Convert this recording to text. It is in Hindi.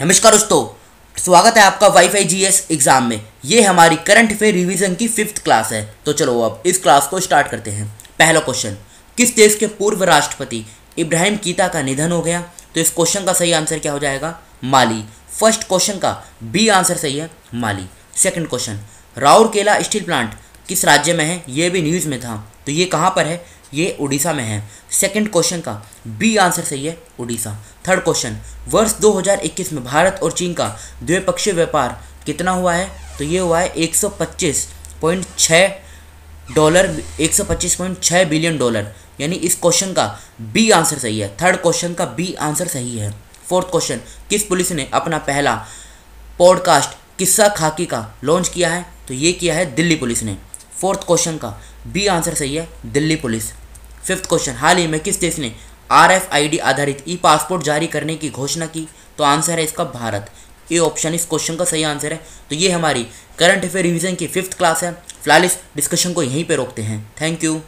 नमस्कार दोस्तों स्वागत है आपका वाई जी एस एग्जाम में ये हमारी करंट अफेयर रिवीजन की फिफ्थ क्लास है तो चलो अब इस क्लास को स्टार्ट करते हैं पहला क्वेश्चन किस देश के पूर्व राष्ट्रपति इब्राहिम कीता का निधन हो गया तो इस क्वेश्चन का सही आंसर क्या हो जाएगा माली फर्स्ट क्वेश्चन का बी आंसर सही है Mali second question Rourkela steel plant किस राज्य में है ये भी न्यूज़ में था तो ये कहाँ पर है ये उड़ीसा में है सेकंड क्वेश्चन का बी आंसर सही है उड़ीसा थर्ड क्वेश्चन वर्ष 2021 में भारत और चीन का द्विपक्षीय व्यापार कितना हुआ है तो ये हुआ है 125.6 डॉलर 125.6 बिलियन डॉलर यानी इस क्वेश्चन का बी आंसर सही है थर्ड क्वेश्चन का बी आंसर सही है फोर्थ क्वेश्चन किस पुलिस ने अपना पहला पॉडकास्ट किस्सा खाकी का लॉन्च किया है तो ये किया है दिल्ली पुलिस ने फोर्थ क्वेश्चन का बी आंसर सही है दिल्ली पुलिस फिफ्थ क्वेश्चन हाल ही में किस देश ने डी आधारित ई पासपोर्ट जारी करने की घोषणा की तो आंसर है इसका भारत ए ऑप्शन इस क्वेश्चन का सही आंसर है तो ये हमारी करंट अफेयर रिविजन की फिफ्थ क्लास है फिलहाल इस डिस्कशन को यहीं पे रोकते हैं थैंक यू